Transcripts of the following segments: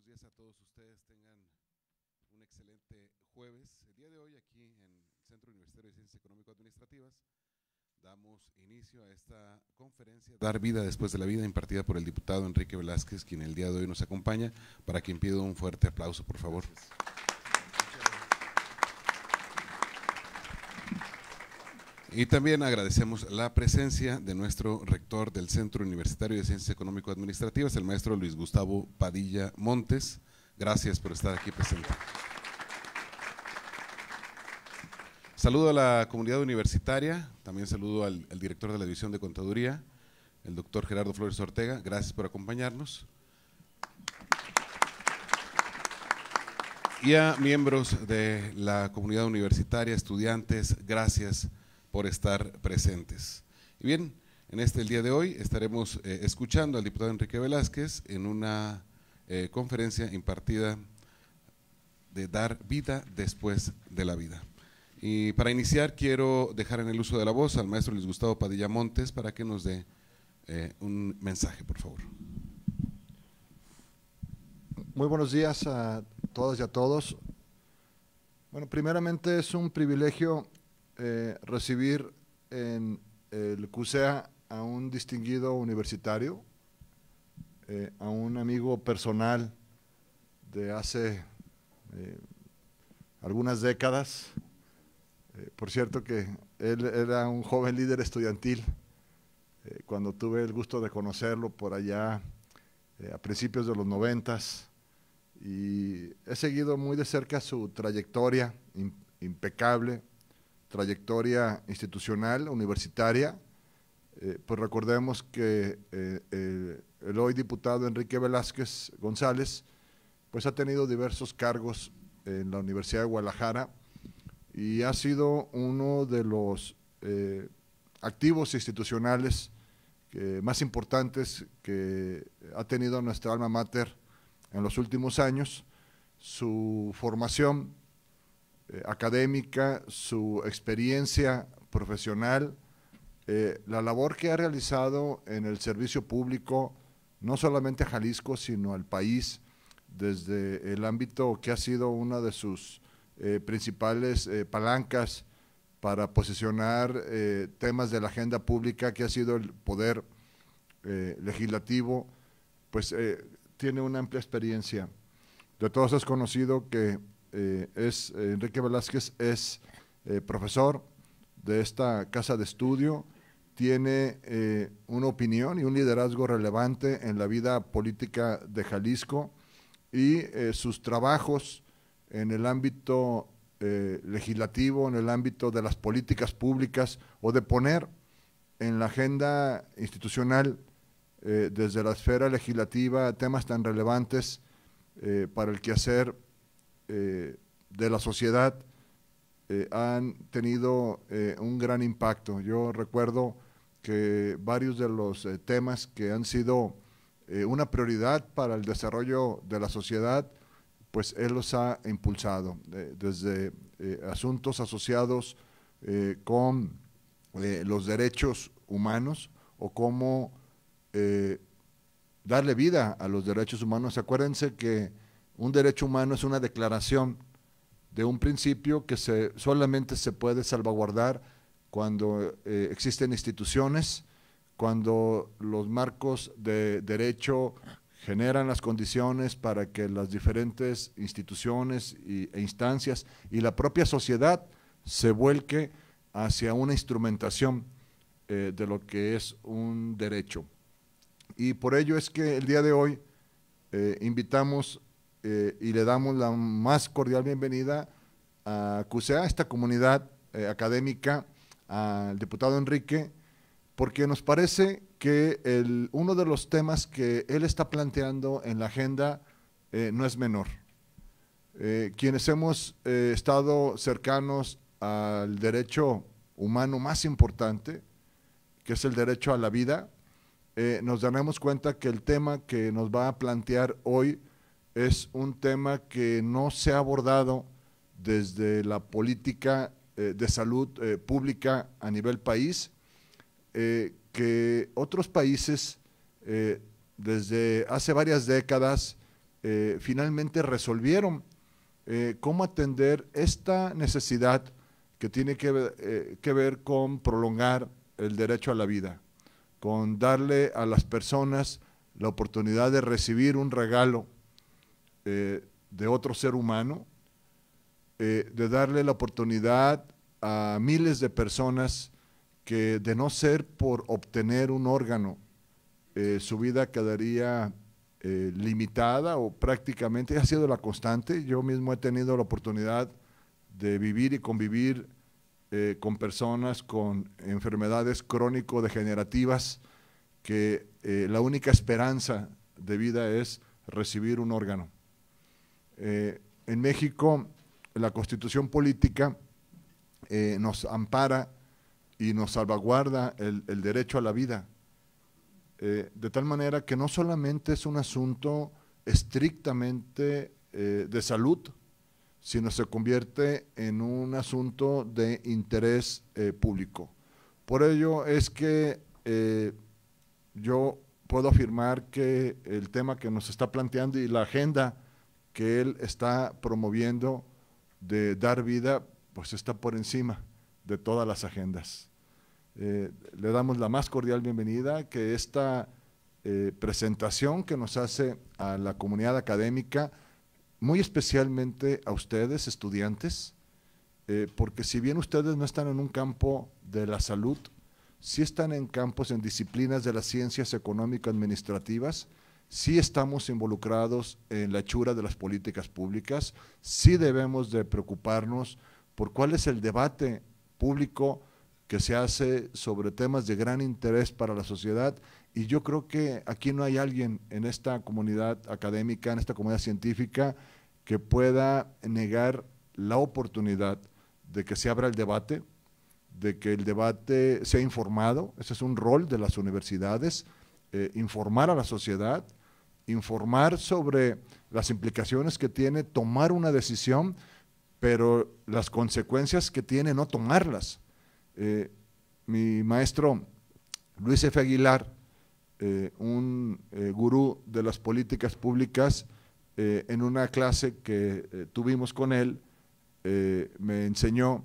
buenos días a todos ustedes. Tengan un excelente jueves. El día de hoy aquí en el Centro Universitario de Ciencias Económico-Administrativas damos inicio a esta conferencia Dar vida después de la vida impartida por el diputado Enrique Velázquez, quien el día de hoy nos acompaña, para quien pido un fuerte aplauso, por favor. Gracias. Y también agradecemos la presencia de nuestro rector del Centro Universitario de Ciencias Económico-Administrativas, el maestro Luis Gustavo Padilla Montes. Gracias por estar aquí presente. Saludo a la comunidad universitaria, también saludo al, director de la División de Contaduría, el doctor Gerardo Flores Ortega. Gracias por acompañarnos. y a miembros de la comunidad universitaria, estudiantes, gracias por estar presentes. Y bien, en este el día de hoy estaremos eh, escuchando al diputado Enrique Velázquez en una eh, conferencia impartida de dar vida después de la vida. Y para iniciar quiero dejar en el uso de la voz al maestro Luis Gustavo Padilla Montes para que nos dé eh, un mensaje, por favor. Muy buenos días a todas y a todos. Bueno, primeramente es un privilegio eh, recibir en eh, el CUSEA a un distinguido universitario, eh, a un amigo personal de hace algunas décadas. por cierto que él era un joven líder estudiantil cuando tuve el gusto de conocerlo por allá a principios de los noventas y he seguido muy de cerca su trayectoria impecable trayectoria institucional, universitaria, eh, pues recordemos que eh, eh, el hoy diputado Enrique Velázquez González, pues ha tenido diversos cargos en la Universidad de Guadalajara y ha sido uno de los activos institucionales más importantes que ha tenido nuestra alma mater en los últimos años. Su formación eh, académica, su experiencia profesional, eh, la labor que ha realizado en el servicio público, no solamente a Jalisco, sino al país, desde el ámbito que ha sido una de sus eh, principales palancas para posicionar temas de la agenda pública, que ha sido el poder legislativo, pues tiene una amplia experiencia. De todos es conocido que eh, es, eh, Enrique Velázquez es eh, profesor de esta casa de estudio, tiene una opinión y un liderazgo relevante en la vida política de Jalisco y sus trabajos en el ámbito legislativo, en el ámbito de las políticas públicas o de poner en la agenda institucional desde la esfera legislativa temas tan relevantes para el quehacer eh, de la sociedad eh, han tenido eh, un gran impacto. Yo recuerdo que varios de los temas que han sido una prioridad para el desarrollo de la sociedad, pues él los ha impulsado, desde asuntos asociados con los derechos humanos o cómo darle vida a los derechos humanos. Acuérdense que un derecho humano es una declaración de un principio que solamente se puede salvaguardar cuando eh, existen instituciones, cuando los marcos de derecho generan las condiciones para que las diferentes instituciones e instancias y la propia sociedad se vuelque hacia una instrumentación eh, de lo que es un derecho. Y por ello es que el día de hoy eh, invitamos eh, y le damos la más cordial bienvenida a CUSEA, esta comunidad eh, académica, al diputado Enrique, porque nos parece que el, uno de los temas que él está planteando en la agenda eh, no es menor. quienes hemos estado cercanos al derecho humano más importante, que es el derecho a la vida, nos daremos cuenta que el tema que nos va a plantear hoy es un tema que no se ha abordado desde la política eh, de salud eh, pública a nivel país, eh, que otros países desde hace varias décadas finalmente resolvieron cómo atender esta necesidad que tiene que ver con prolongar el derecho a la vida, con darle a las personas la oportunidad de recibir un regalo eh, de otro ser humano, eh, de darle la oportunidad a miles de personas que de no ser por obtener un órgano, eh, su vida quedaría limitada o prácticamente ha sido la constante. Yo mismo he tenido la oportunidad de vivir y convivir con personas con enfermedades crónico-degenerativas que la única esperanza de vida es recibir un órgano. Eh, en México, la constitución política eh, nos ampara y nos salvaguarda el, derecho a la vida, eh, de tal manera que no solamente es un asunto estrictamente de salud, sino se convierte en un asunto de interés público. Por ello es que yo puedo afirmar que el tema que nos está planteando y la agenda que él está promoviendo de dar vida, pues está por encima de todas las agendas. Eh, le damos la más cordial bienvenida, que esta eh, presentación que nos hace a la comunidad académica, muy especialmente a ustedes, estudiantes, eh, porque si bien ustedes no están en un campo de la salud, si están en campos, en disciplinas de las ciencias económico-administrativas, sí estamos involucrados en la hechura de las políticas públicas, sí debemos de preocuparnos por cuál es el debate público que se hace sobre temas de gran interés para la sociedad y yo creo que aquí no hay alguien en esta comunidad académica, en esta comunidad científica, que pueda negar la oportunidad de que se abra el debate, de que el debate sea informado, ese es un rol de las universidades, eh, informar a la sociedad informar sobre las implicaciones que tiene tomar una decisión, pero las consecuencias que tiene no tomarlas. Eh, mi maestro Luis F. Aguilar, eh, un eh, gurú de las políticas públicas, en una clase que tuvimos con él, me enseñó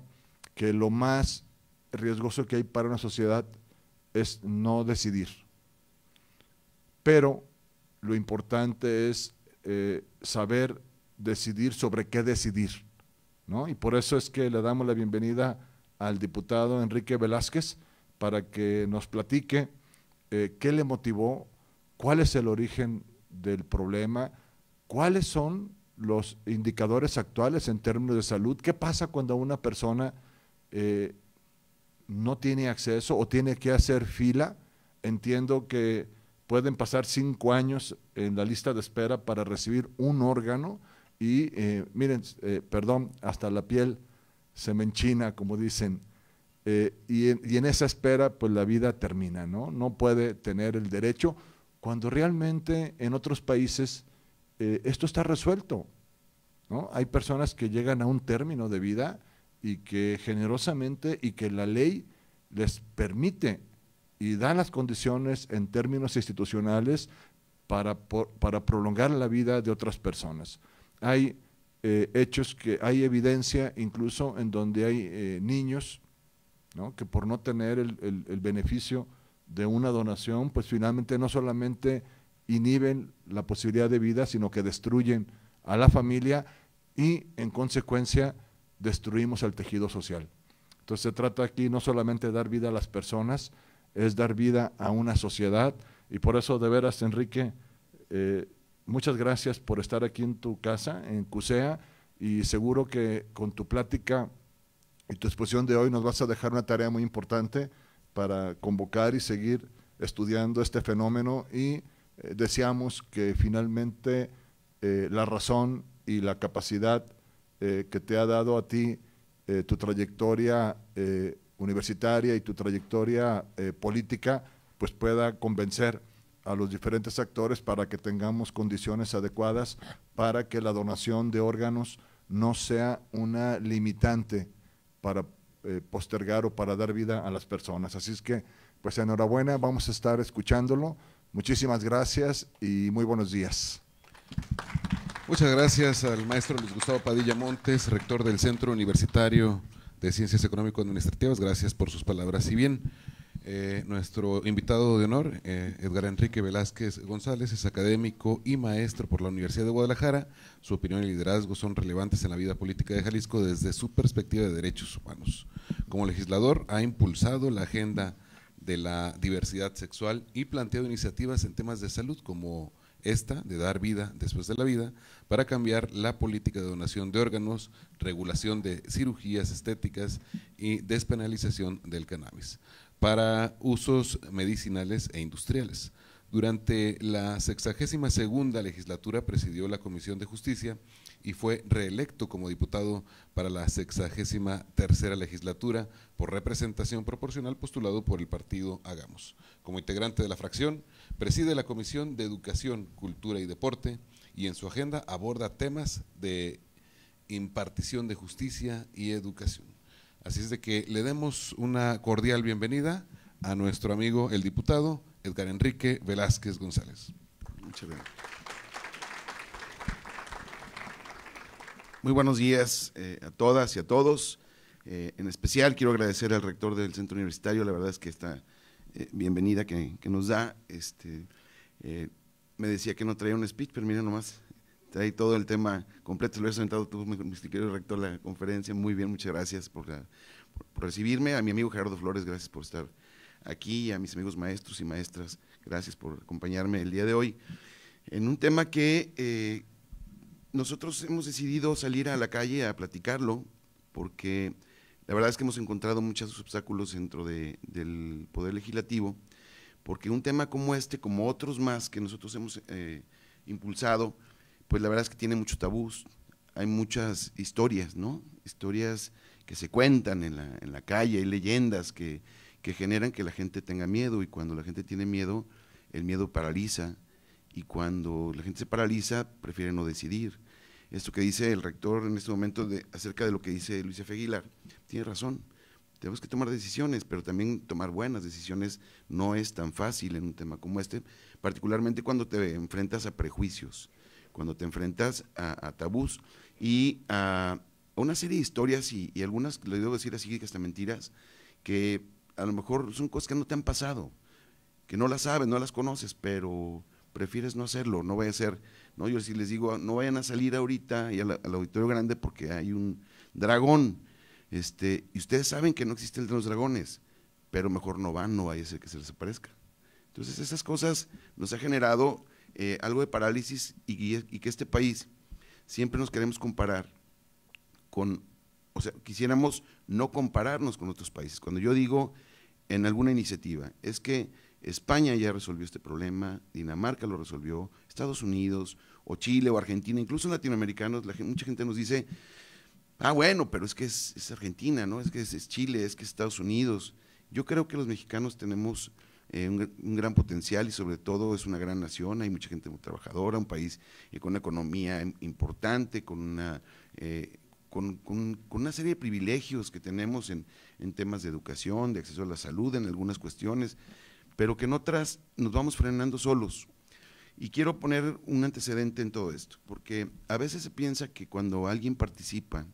que lo más riesgoso que hay para una sociedad es no decidir. Pero lo importante es eh, saber decidir sobre qué decidir. Y por eso es que le damos la bienvenida al diputado Enrique Velázquez para que nos platique eh, qué le motivó, cuál es el origen del problema, cuáles son los indicadores actuales en términos de salud, qué pasa cuando una persona eh, no tiene acceso o tiene que hacer fila. Entiendo que pueden pasar cinco años en la lista de espera para recibir un órgano y eh, miren, eh, perdón, hasta la piel se me enchina, como dicen, eh, y, en, y, en, esa espera pues la vida termina, ¿no? No puede tener el derecho cuando realmente en otros países esto está resuelto, ¿no? Hay personas que llegan a un término de vida y que generosamente y que la ley les permite y dan las condiciones en términos institucionales para, para prolongar la vida de otras personas. Hay eh, hechos que hay evidencia incluso en donde hay eh, niños ¿no? que por no tener el, el, el beneficio de una donación, pues finalmente no solamente inhiben la posibilidad de vida, sino que destruyen a la familia y en consecuencia destruimos el tejido social. Entonces se trata aquí no solamente de dar vida a las personas, es dar vida a una sociedad. Y por eso, de veras, Enrique, eh, muchas gracias por estar aquí en tu casa, en CUSEA, y seguro que con tu plática y tu exposición de hoy nos vas a dejar una tarea muy importante para convocar y seguir estudiando este fenómeno y eh, deseamos que finalmente eh, la razón y la capacidad que te ha dado a ti tu trayectoria universitaria y tu trayectoria eh, política, pues pueda convencer a los diferentes actores para que tengamos condiciones adecuadas para que la donación de órganos no sea una limitante para eh, postergar o para dar vida a las personas. Así es que, pues enhorabuena, vamos a estar escuchándolo. Muchísimas gracias y muy buenos días. Muchas gracias al maestro Luis Gustavo Padilla Montes, rector del Centro Universitario de Ciencias Económico-Administrativas. Gracias por sus palabras. Si bien eh, nuestro invitado de honor, eh, Edgar Enrique Velázquez González, es académico y maestro por la Universidad de Guadalajara, su opinión y liderazgo son relevantes en la vida política de Jalisco desde su perspectiva de derechos humanos. Como legislador ha impulsado la agenda de la diversidad sexual y planteado iniciativas en temas de salud como esta de dar vida después de la vida, para cambiar la política de donación de órganos, regulación de cirugías estéticas y despenalización del cannabis para usos medicinales e industriales. Durante la 62 legislatura presidió la Comisión de Justicia y fue reelecto como diputado para la 63 legislatura por representación proporcional postulado por el partido Hagamos. Como integrante de la fracción, preside la Comisión de Educación, Cultura y Deporte, y en su agenda aborda temas de impartición de justicia y educación. Así es de que le demos una cordial bienvenida a nuestro amigo el diputado Edgar Enrique Velázquez González. Muchas gracias. Muy buenos días eh, a todas y a todos. Eh, en especial quiero agradecer al rector del centro universitario, la verdad es que esta eh, bienvenida que, que, nos da, este, me decía que no traía un speech, pero mira nomás, trae todo el tema completo, lo he presentado tú, mi, querido rector, la conferencia, muy bien, muchas gracias por, recibirme, a mi amigo Gerardo Flores, gracias por estar aquí, a mis amigos maestros y maestras, gracias por acompañarme el día de hoy, en un tema que eh, nosotros hemos decidido salir a la calle a platicarlo, porque la verdad es que hemos encontrado muchos obstáculos dentro del Poder Legislativo, porque un tema como este, como otros más que nosotros hemos eh, impulsado, pues la verdad es que tiene muchos tabús, hay muchas historias, ¿no? Historias que se cuentan en la, calle, hay leyendas que, generan que la gente tenga miedo y cuando la gente tiene miedo, el miedo paraliza y cuando la gente se paraliza, prefiere no decidir. Esto que dice el rector en este momento acerca de lo que dice Luis F. Aguilar, tiene razón tenemos que tomar decisiones, pero también tomar buenas decisiones no es tan fácil en un tema como este, particularmente cuando te enfrentas a prejuicios, cuando te enfrentas a, tabús y a una serie de historias y, algunas, le debo decir así, que hasta mentiras, que a lo mejor son cosas que no te han pasado, que no las sabes, no las conoces, pero prefieres no hacerlo, no vaya a ser, no yo si les digo, no vayan a salir ahorita y al auditorio grande porque hay un dragón este, y ustedes saben que no existe el de los dragones, pero mejor no van, no vaya a ser que se les aparezca. Entonces, esas cosas nos ha generado eh, algo de parálisis y, que este país siempre nos queremos comparar con, o sea, quisiéramos no compararnos con otros países. Cuando yo digo en alguna iniciativa, es que España ya resolvió este problema, Dinamarca lo resolvió, Estados Unidos, o Chile, o Argentina, incluso latinoamericanos, la, mucha gente nos dice, Ah, bueno, pero es que es, Argentina, ¿no? Es que es, Chile, es que Estados Unidos. Yo creo que los mexicanos tenemos eh, un, gran potencial y sobre todo es una gran nación, hay mucha gente muy trabajadora, un país eh, con una economía importante, con una, eh, con, una serie de privilegios que tenemos en, en temas de educación, de acceso a la salud, en algunas cuestiones, pero que en otras nos vamos frenando solos. Y quiero poner un antecedente en todo esto, porque a veces se piensa que cuando alguien participa,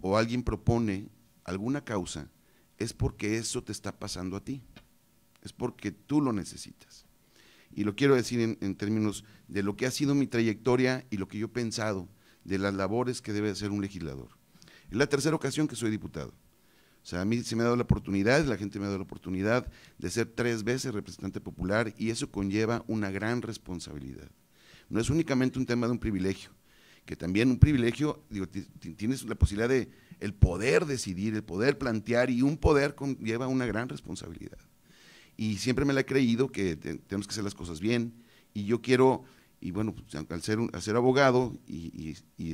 o alguien propone alguna causa, es porque eso te está pasando a ti, es porque tú lo necesitas. Y lo quiero decir en, términos de lo que ha sido mi trayectoria y lo que yo he pensado de las labores que debe hacer un legislador. Es la tercera ocasión que soy diputado. O sea, a mí se me ha dado la oportunidad, la gente me ha dado la oportunidad de ser tres veces representante popular y eso conlleva una gran responsabilidad. No es únicamente un tema de un privilegio, que también un privilegio, tienes la posibilidad de el poder decidir, el poder plantear y un poder conlleva una gran responsabilidad. Y siempre me la he creído que tenemos que hacer las cosas bien y yo quiero, y bueno, pues, al, ser abogado y, y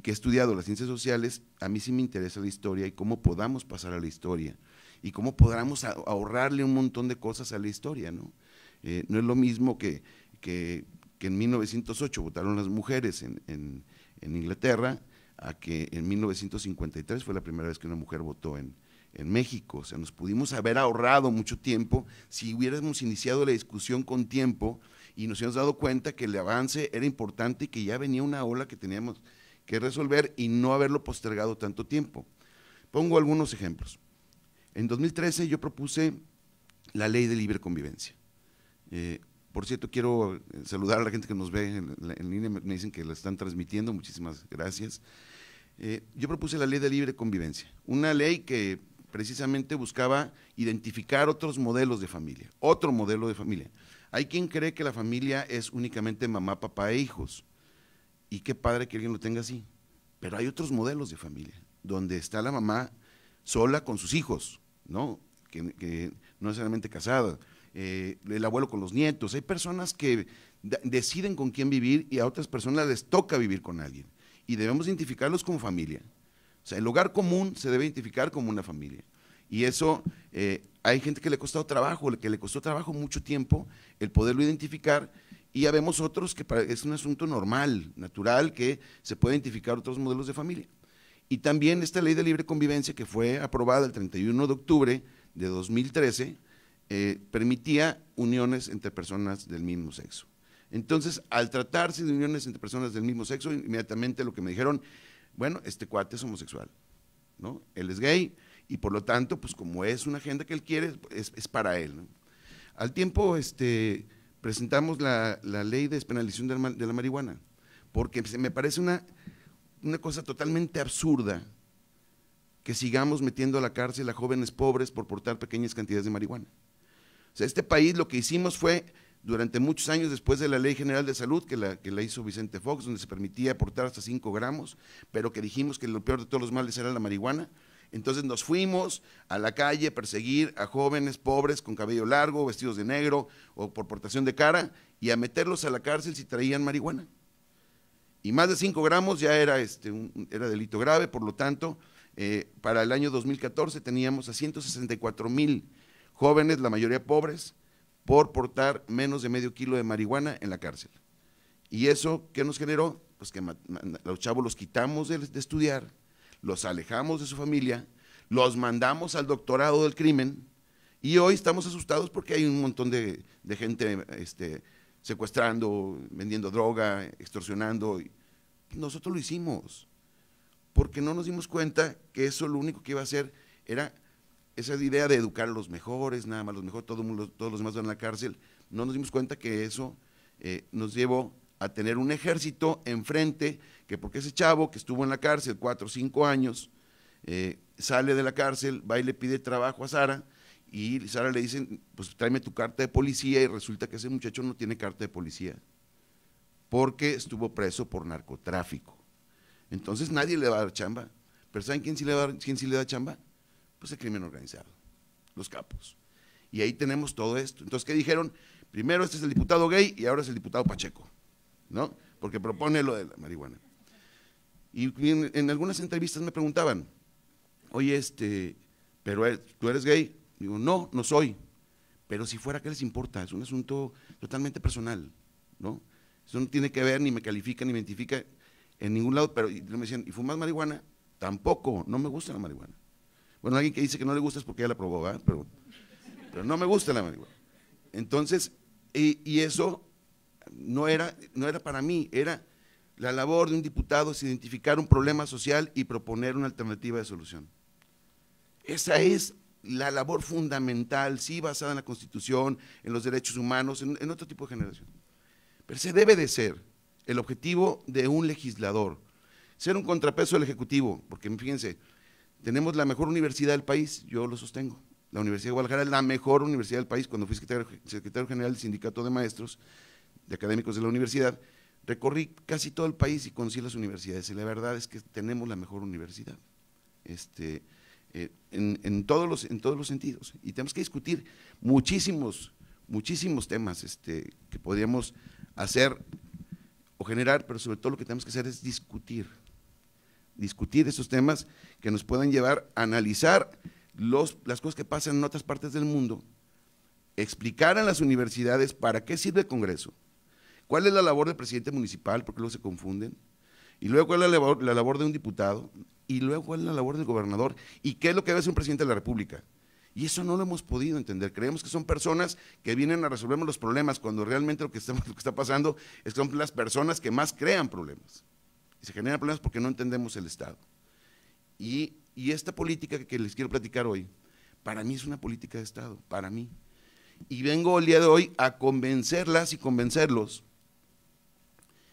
que he estudiado las ciencias sociales, a mí sí me interesa la historia y cómo podamos pasar a la historia y cómo podamos ahorrarle un montón de cosas a la historia, ¿no? Eh, no es lo mismo que, que que en 1908 votaron las mujeres en, Inglaterra, a que en 1953 fue la primera vez que una mujer votó en, México. O sea, nos pudimos haber ahorrado mucho tiempo si hubiéramos iniciado la discusión con tiempo y nos hemos dado cuenta que el avance era importante y que ya venía una ola que teníamos que resolver y no haberlo postergado tanto tiempo. Pongo algunos ejemplos. En 2013 yo propuse la ley de libre convivencia. Eh, por cierto, quiero eh, saludar a la gente que nos ve en, línea, me dicen que la están transmitiendo, muchísimas gracias. Eh, yo propuse la ley de libre convivencia, una ley que precisamente buscaba identificar otros modelos de familia, otro modelo de familia. Hay quien cree que la familia es únicamente mamá, papá e hijos, y qué padre que alguien lo tenga así, pero hay otros modelos de familia, donde está la mamá sola con sus hijos, ¿no? Que, que no necesariamente casada, eh, el abuelo con los nietos. Hay personas que deciden con quién vivir y a otras personas les toca vivir con alguien. Y debemos identificarlos como familia. O sea, el hogar común se debe identificar como una familia. Y eso eh, hay gente que le ha costado trabajo, que le costó trabajo mucho tiempo el poderlo identificar. Y ya vemos otros que es un asunto normal, natural, que se puede identificar otros modelos de familia. Y también esta ley de libre convivencia que fue aprobada el 31 de octubre de 2013 eh, permitía uniones entre personas del mismo sexo. Entonces, al tratarse de uniones entre personas del mismo sexo, inmediatamente lo que me dijeron, bueno, este cuate es homosexual, ¿no? Él es gay y por lo tanto, pues como es una agenda que él quiere, es, para él. Al tiempo, este, presentamos la, ley de despenalización de la, marihuana, porque me parece una, una cosa totalmente absurda que sigamos metiendo a la cárcel a jóvenes pobres por portar pequeñas cantidades de marihuana. O sea, este país lo que hicimos fue, durante muchos años después de la Ley General de Salud, que la, hizo Vicente Fox, donde se permitía aportar hasta 5 gramos, pero que dijimos que lo peor de todos los males era la marihuana, entonces nos fuimos a la calle a perseguir a jóvenes pobres con cabello largo, vestidos de negro o por portación de cara y a meterlos a la cárcel si traían marihuana. Y más de 5 gramos ya era, este, un, era delito grave, por lo tanto, eh, para el año 2014 teníamos a 164 mil jóvenes, la mayoría pobres, por portar menos de medio kilo de marihuana en la cárcel. ¿Y eso qué nos generó? Pues que los chavos los quitamos de, estudiar, los alejamos de su familia, los mandamos al doctorado del crimen y hoy estamos asustados porque hay un montón de, gente este, secuestrando, vendiendo droga, extorsionando. Nosotros lo hicimos porque no nos dimos cuenta que eso lo único que iba a hacer era esa idea de educar a los mejores, nada más los mejores, todos los demás van a la cárcel, no nos dimos cuenta que eso eh, nos llevó a tener un ejército enfrente, que porque ese chavo que estuvo en la cárcel cuatro o cinco años, eh, sale de la cárcel, va y le pide trabajo a Sara, y Sara le dice, pues tráeme tu carta de policía, y resulta que ese muchacho no tiene carta de policía, porque estuvo preso por narcotráfico. Entonces nadie le va a dar chamba, pero ¿saben quién le, quién sí le da chamba? Pues el crimen organizado, los capos. Y ahí tenemos todo esto. Entonces, ¿qué dijeron? Primero este es el diputado gay y ahora es el diputado Pacheco, ¿no? Porque propone lo de la marihuana. Y en, algunas entrevistas me preguntaban, oye, este, pero tú eres gay. Digo, no, no soy. Pero si fuera, ¿qué les importa? Es un asunto totalmente personal, ¿no? Eso no tiene que ver, ni me califica, ni me identifica en ningún lado. Pero me decían, ¿y fumas marihuana? Tampoco, no me gusta la marihuana. Bueno, alguien que dice que no le gusta es porque ya la probó, ¿verdad? Pero, no me gusta la marihuana. Entonces, y, eso no era, no era para mí, era la labor de un diputado es identificar un problema social y proponer una alternativa de solución. Esa es la labor fundamental, sí basada en la Constitución, en los derechos humanos, en, en otro tipo de generación. Pero se debe de ser el objetivo de un legislador, ser un contrapeso del Ejecutivo, porque fíjense, tenemos la mejor universidad del país, yo lo sostengo. La Universidad de Guadalajara es la mejor universidad del país. Cuando fui secretario, general del Sindicato de Maestros, de Académicos de la Universidad, recorrí casi todo el país y conocí las universidades. Y la verdad es que tenemos la mejor universidad. Este, eh, en, en, todos los, en todos los sentidos. Y tenemos que discutir muchísimos, muchísimos temas este, que podríamos hacer o generar, pero sobre todo lo que tenemos que hacer es discutir discutir esos temas que nos pueden llevar a analizar las cosas que pasan en otras partes del mundo, explicar a las universidades para qué sirve el Congreso, cuál es la labor del presidente municipal, porque luego se confunden, y luego cuál es la labor, de un diputado, y luego cuál es la labor del gobernador, y qué es lo que debe ser un presidente de la República. Y eso no lo hemos podido entender. Creemos que son personas que vienen a resolver los problemas, cuando realmente lo que, lo que está pasando es que son las personas que más crean problemas. Y se generan problemas porque no entendemos el Estado. Y, y esta política que les quiero platicar hoy, para mí es una política de Estado, para mí. Y vengo el día de hoy a convencerlas y convencerlos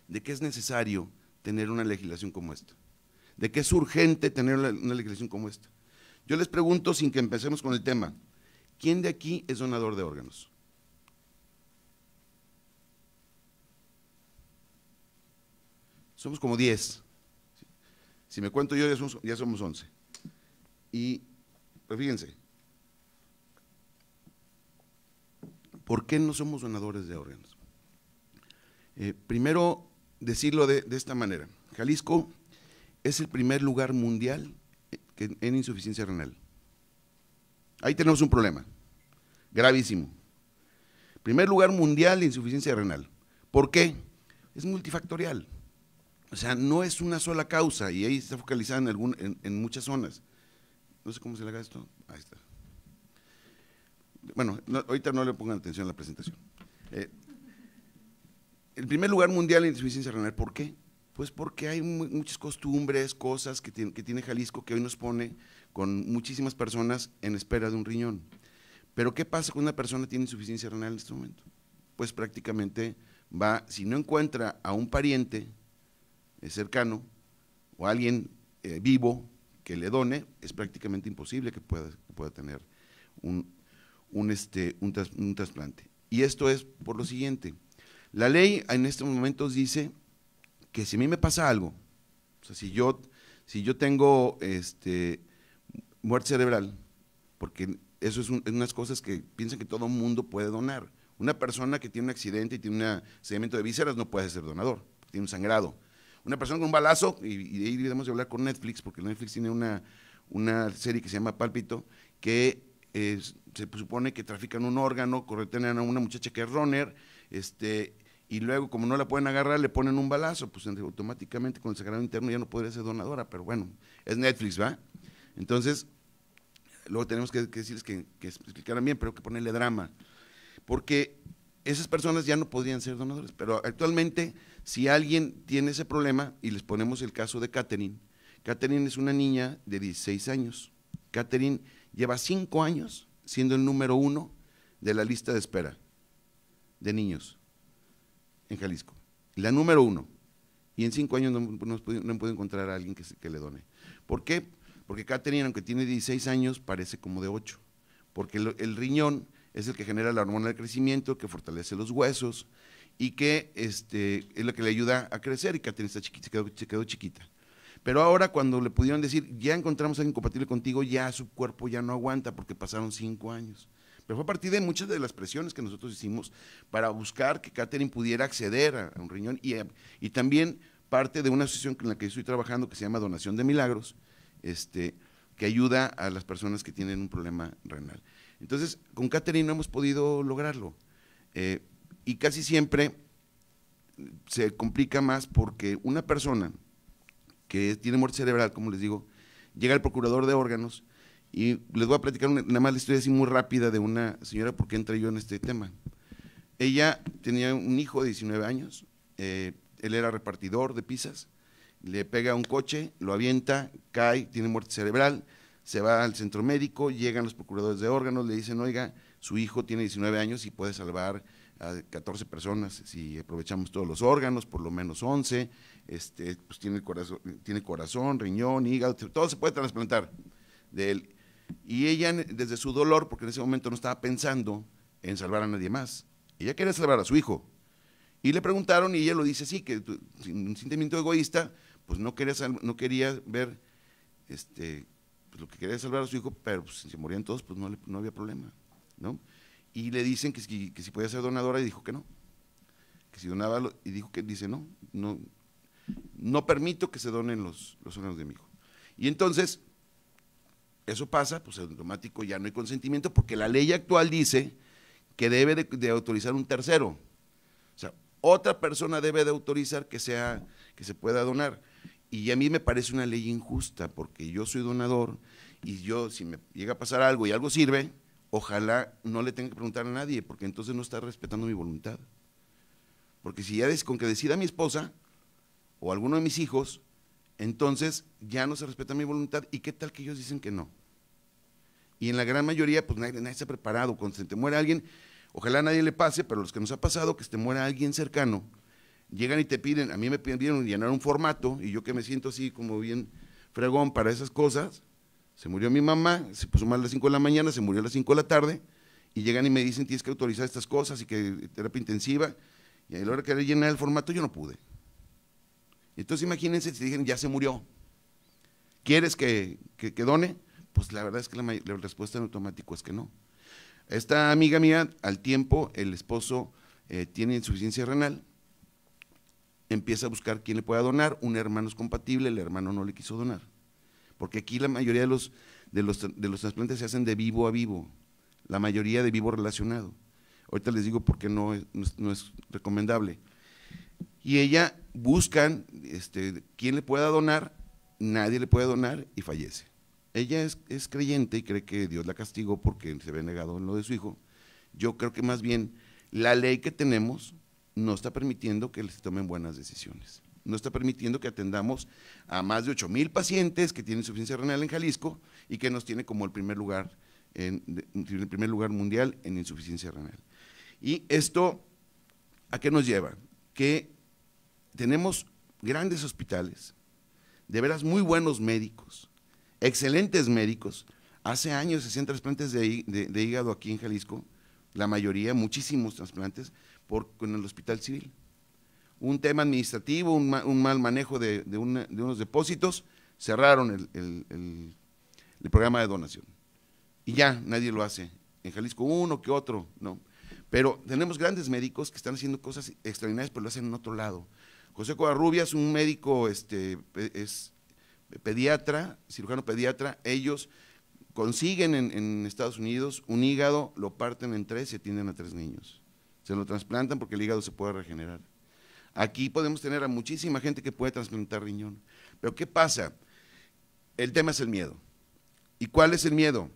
de que es necesario tener una legislación como esta, de que es urgente tener una legislación como esta. Yo les pregunto, sin que empecemos con el tema, ¿quién de aquí es donador de órganos? somos como 10. Si me cuento yo, ya somos, 11. Y, pues fíjense, ¿por qué no somos donadores de órganos? Eh, primero, decirlo de, de, esta manera. Jalisco es el primer lugar mundial eh, en insuficiencia renal. Ahí tenemos un problema, gravísimo. Primer lugar mundial en insuficiencia renal. ¿Por qué? Es multifactorial. O sea, no es una sola causa y ahí está focalizada en, algún, en, muchas zonas. No sé cómo se le haga esto. Ahí está. Bueno, ahorita no le pongan atención a la presentación. Eh, el primer lugar mundial en insuficiencia renal, ¿por qué? Pues porque hay muchas costumbres, cosas que tiene, que tiene Jalisco que hoy nos pone con muchísimas personas en espera de un riñón. Pero ¿qué pasa cuando una persona tiene insuficiencia renal en este momento? Pues prácticamente va, si no encuentra a un pariente cercano o alguien eh, vivo que le done, es prácticamente imposible que pueda, pueda tener un, un, este, un, un, trasplante. Y esto es por lo siguiente, la ley en estos momentos dice que si a mí me pasa algo, o sea, si yo, si yo tengo este, muerte cerebral, porque eso es, unas cosas que piensan que todo mundo puede donar. Una persona que tiene un accidente y tiene un sedimento de vísceras no puede ser donador, tiene un sangrado una persona con un balazo, y, de ahí debemos hablar con Netflix, porque Netflix tiene una, una serie que se llama Pálpito, que se supone que trafican un órgano, correten a una muchacha que es runner, este, y luego como no la pueden agarrar, le ponen un balazo, pues automáticamente con el sagrado interno ya no podría ser donadora, pero bueno, es Netflix, ¿va? Entonces, luego tenemos que, que decirles que, que, explicaran bien, pero que ponerle drama, porque esas personas ya no podían ser donadoras, pero actualmente si alguien tiene ese problema, y les ponemos el caso de Katherine, Katherine es una niña de 16 años. Katherine lleva 5 años siendo el número uno de la lista de espera de niños en Jalisco. La número uno. Y en 5 años no, no, no encontrar a alguien que, le done. ¿Por qué? Porque Katherine aunque tiene 16 años, parece como de 8. Porque el, riñón es el que genera la hormona del crecimiento, que fortalece los huesos, y que este, es lo que le ayuda a crecer y Katherine está chiquita, se quedó, chiquita. Pero ahora cuando le pudieron decir, ya encontramos a alguien compatible contigo, ya su cuerpo ya no aguanta porque pasaron cinco años. Pero fue a partir de muchas de las presiones que nosotros hicimos para buscar que Katherine pudiera acceder a, un riñón y, también parte de una asociación con la que estoy trabajando que se llama Donación de Milagros, este, que ayuda a las personas que tienen un problema renal. Entonces, con Katherine no hemos podido lograrlo. Eh, y casi siempre se complica más porque una persona que tiene muerte cerebral, como les digo, llega al procurador de órganos y les voy a platicar una, nada más la historia así muy rápida de una señora porque entré yo en este tema. Ella tenía un hijo de 19 años, eh, él era repartidor de pizzas, le pega un coche, lo avienta, cae, tiene muerte cerebral, se va al centro médico, llegan los procuradores de órganos, le dicen, oiga, su hijo tiene 19 años y puede salvar a 14 personas, si aprovechamos todos los órganos, por lo menos 11, este, pues tiene corazón, tiene corazón, riñón, hígado, todo se puede trasplantar de él. Y ella, desde su dolor, porque en ese momento no estaba pensando en salvar a nadie más, ella quería salvar a su hijo. Y le preguntaron y ella lo dice así, que sin un sentimiento egoísta, pues no quería, no quería ver este, pues lo que quería salvar a su hijo, pero pues si si morían todos, pues no, no había problema, ¿no? y le dicen que si, que si podía ser donadora y dijo que no. Que si donaba y dijo que dice no, no, no permito que se donen los, los órganos de mi hijo. Y entonces, eso pasa, pues automático ya no hay consentimiento porque la ley actual dice que debe de, autorizar un tercero. O sea, otra persona debe de autorizar que, sea, que se pueda donar. Y a mí me parece una ley injusta porque yo soy donador y yo, si me llega a pasar algo y algo sirve, ojalá no le tenga que preguntar a nadie, porque entonces no está respetando mi voluntad. Porque si ya es con que decida mi esposa o alguno de mis hijos, entonces ya no se respeta mi voluntad y qué tal que ellos dicen que no. Y en la gran mayoría, pues nadie, nadie está preparado. Cuando se te muere alguien, ojalá a nadie le pase, pero los que nos ha pasado, que se te muera alguien cercano, llegan y te piden, a mí me pidieron llenar un formato y yo que me siento así como bien fregón para esas cosas, se murió mi mamá, se puso mal a las 5 de la mañana, se murió a las 5 de la tarde, y llegan y me dicen, tienes que autorizar estas cosas y que terapia intensiva. Y a la hora que llenar el formato yo no pude. Entonces imagínense si dicen ya se murió. ¿Quieres que, done? Pues la verdad es que la, respuesta en automático es que no. Esta amiga mía, al tiempo, el esposo eh, tiene insuficiencia renal, empieza a buscar quién le pueda donar, un hermano es compatible, el hermano no le quiso donar porque aquí la mayoría de los, de los, de los trasplantes se hacen de vivo a vivo, la mayoría de vivo relacionado. Ahorita les digo por qué no, no, es recomendable. Y ella buscan este, quién le pueda donar, nadie le puede donar y fallece. Ella es, es creyente y cree que Dios la castigó porque se ve negado en lo de su hijo. Yo creo que más bien la ley que tenemos no está permitiendo que se tomen buenas decisiones no está permitiendo que atendamos a más de 8 mil pacientes que tienen insuficiencia renal en Jalisco y que nos tiene como el primer lugar, el primer lugar mundial en insuficiencia renal. Y esto, ¿a qué nos lleva? Que tenemos grandes hospitales, de veras muy buenos médicos, excelentes médicos. Hace años se hacían trasplantes de, hígado aquí en Jalisco, la mayoría, muchísimos trasplantes, por, con el hospital civil un tema administrativo, un, mal manejo de, unos depósitos, cerraron el, programa de donación. Y ya nadie lo hace. En Jalisco uno que otro, no. Pero tenemos grandes médicos que están haciendo cosas extraordinarias, pero lo hacen en otro lado. José Covarrubias, un médico, este, es pediatra, cirujano pediatra, ellos consiguen en, en, Estados Unidos un hígado, lo parten en tres y atienden a tres niños. Se lo trasplantan porque el hígado se puede regenerar. Aquí podemos tener a muchísima gente que puede trasplantar riñón. Pero ¿qué pasa? El tema es el miedo. ¿Y cuál es el miedo?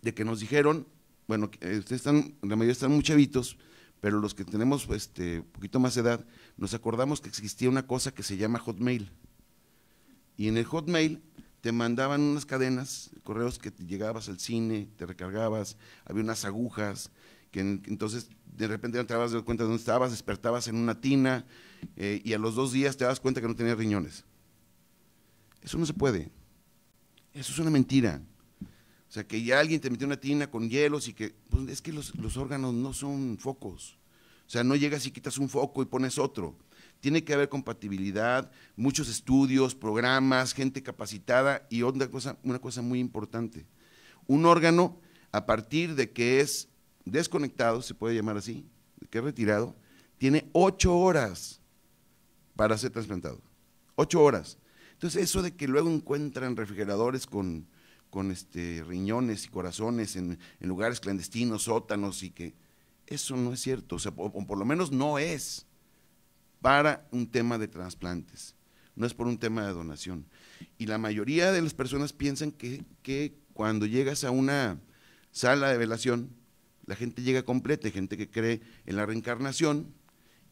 De que nos dijeron, bueno, eh, ustedes están, la mayoría están muy chavitos, pero los que tenemos este, poquito más edad, nos acordamos que existía una cosa que se llama Hotmail. Y en el Hotmail te mandaban unas cadenas, correos que te llegabas al cine, te recargabas, había unas agujas, que entonces de repente te dabas cuenta de dónde estabas, despertabas en una tina eh, y a los dos días te das cuenta que no tenías riñones. Eso no se puede. Eso es una mentira. O sea, que ya alguien te metió una tina con hielos y que, pues, es que los, los órganos no son focos. O sea, no llegas y quitas un foco y pones otro. Tiene que haber compatibilidad, muchos estudios, programas, gente capacitada y otra cosa, una cosa muy importante. Un órgano, a partir de que es desconectado, se puede llamar así, que es retirado, tiene ocho horas para ser trasplantado. Ocho horas. Entonces, eso de que luego encuentran refrigeradores con, con este, riñones y corazones en, lugares clandestinos, sótanos y que eso no es cierto, o sea, por, lo menos no es para un tema de trasplantes, no es por un tema de donación. Y la mayoría de las personas piensan que, que cuando llegas a una sala de velación la gente llega completa, gente que cree en la reencarnación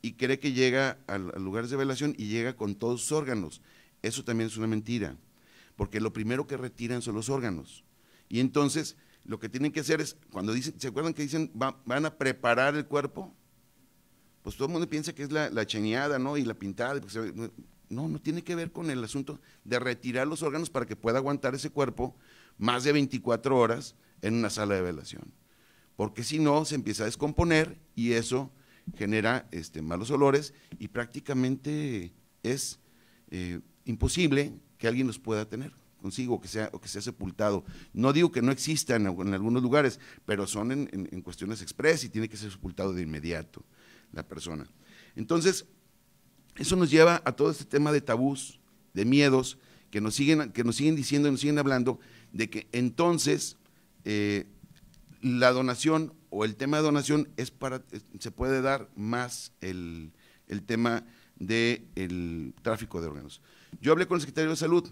y cree que llega a lugares de velación y llega con todos sus órganos. Eso también es una mentira, porque lo primero que retiran son los órganos. Y entonces lo que tienen que hacer es, cuando dicen, ¿se acuerdan que dicen van a preparar el cuerpo? Pues todo el mundo piensa que es la, la ¿no? Y la pintada. Pues no, no tiene que ver con el asunto de retirar los órganos para que pueda aguantar ese cuerpo más de 24 horas en una sala de velación porque si no se empieza a descomponer y eso genera este, malos olores y prácticamente es eh, imposible que alguien los pueda tener consigo o que sea, que sea sepultado. No digo que no existan en, algunos lugares, pero son en, cuestiones express y tiene que ser sepultado de inmediato la persona. Entonces, eso nos lleva a todo este tema de tabús, de miedos, que nos siguen, que nos siguen diciendo, nos siguen hablando, de que entonces eh, la donación o el tema de donación es para, eh, se puede dar más el, tema del tráfico de órganos. Yo hablé con el secretario de Salud,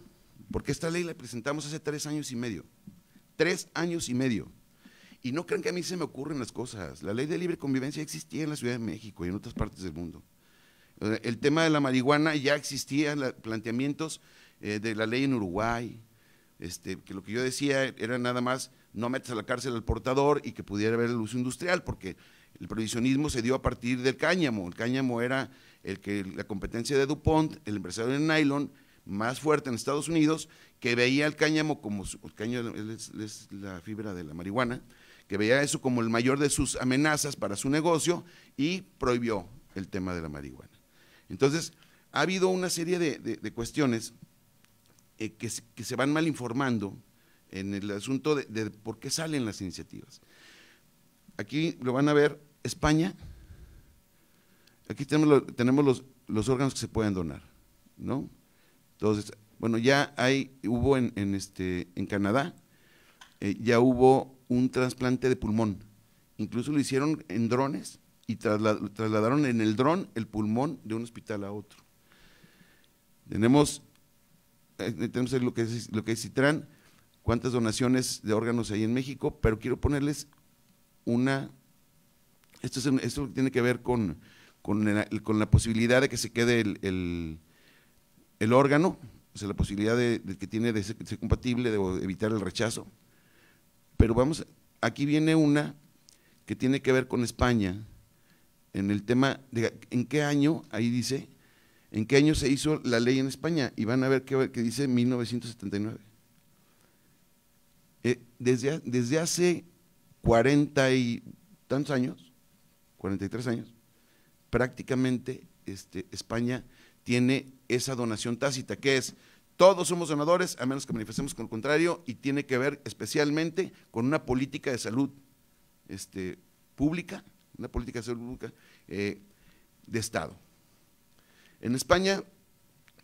porque esta ley la presentamos hace tres años y medio. Tres años y medio. Y no crean que a mí se me ocurren las cosas. La ley de libre convivencia existía en la Ciudad de México y en otras partes del mundo. Eh, el tema de la marihuana ya existía, planteamientos eh, de la ley en Uruguay, este, que lo que yo decía era nada más no metas a la cárcel al portador y que pudiera haber el uso industrial, porque el prohibicionismo se dio a partir del cáñamo. El cáñamo era el que la competencia de DuPont, el empresario de nylon, más fuerte en Estados Unidos, que veía el cáñamo como, el cáñamo es, la fibra de la marihuana, que veía eso como el mayor de sus amenazas para su negocio y prohibió el tema de la marihuana. Entonces, ha habido una serie de, cuestiones eh, que, que se van mal informando, en el asunto de, por qué salen las iniciativas. Aquí lo van a ver, España, aquí tenemos, los, los, órganos que se pueden donar, ¿no? Entonces, bueno, ya hay, hubo en, este, en Canadá, eh, ya hubo un trasplante de pulmón, incluso lo hicieron en drones y trasladaron en el dron el pulmón de un hospital a otro. Tenemos, eh, tenemos lo que lo que es Citran, cuántas donaciones de órganos hay en México, pero quiero ponerles una, esto, esto tiene que ver con, con, la, posibilidad de que se quede el, órgano, o sea, la posibilidad de, que tiene de ser, compatible, de evitar el rechazo. Pero vamos, aquí viene una que tiene que ver con España, en el tema de en qué año, ahí dice, en qué año se hizo la ley en España, y van a ver que qué dice 1979. Eh, desde, hace cuarenta y tantos años, cuarenta y tres años, prácticamente este, España tiene esa donación tácita, que es todos somos donadores, a menos que manifestemos con lo contrario, y tiene que ver especialmente con una política de salud este, pública, una política de salud pública eh, de Estado. En España,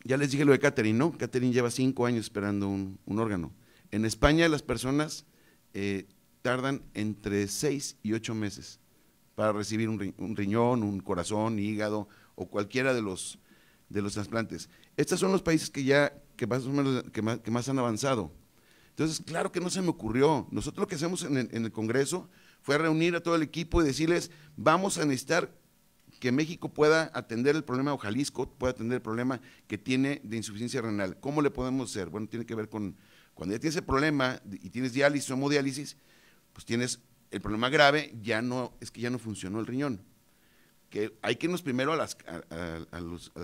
ya les dije lo de Catherine, ¿no? Catherine lleva cinco años esperando un órgano. En España las personas eh, tardan entre 6 y 8 meses para recibir un, riñón, un corazón, hígado o cualquiera de los, de los trasplantes. Estos son los países que ya, que más, que más, han avanzado. Entonces, claro que no se me ocurrió. Nosotros lo que hacemos en en el Congreso fue reunir a todo el equipo y decirles, vamos a necesitar que México pueda atender el problema, o Jalisco pueda atender el problema que tiene de insuficiencia renal. ¿Cómo le podemos hacer? Bueno, tiene que ver con cuando ya tienes el problema y tienes diálisis o hemodiálisis, pues tienes el problema grave, ya no, es que ya no funcionó el riñón. Que hay que irnos primero a las,